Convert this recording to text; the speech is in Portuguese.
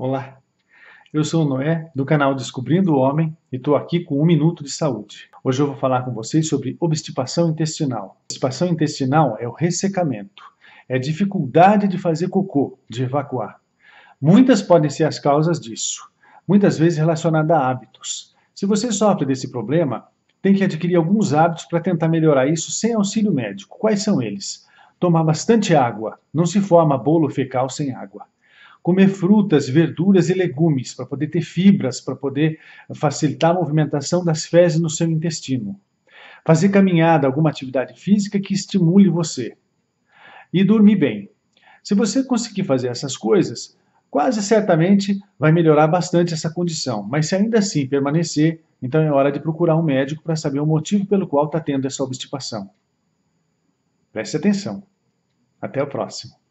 Olá, eu sou o Noé, do canal Descobrindo o Homem, e estou aqui com um minuto de saúde. Hoje eu vou falar com vocês sobre obstipação intestinal. Obstipação intestinal é o ressecamento, é a dificuldade de fazer cocô, de evacuar. Muitas podem ser as causas disso, muitas vezes relacionada a hábitos. Se você sofre desse problema, tem que adquirir alguns hábitos para tentar melhorar isso sem auxílio médico. Quais são eles? Tomar bastante água. Não se forma bolo fecal sem água comer frutas, verduras e legumes, para poder ter fibras, para poder facilitar a movimentação das fezes no seu intestino. Fazer caminhada, alguma atividade física que estimule você. E dormir bem. Se você conseguir fazer essas coisas, quase certamente vai melhorar bastante essa condição, mas se ainda assim permanecer, então é hora de procurar um médico para saber o motivo pelo qual está tendo essa obstipação. Preste atenção. Até o próximo.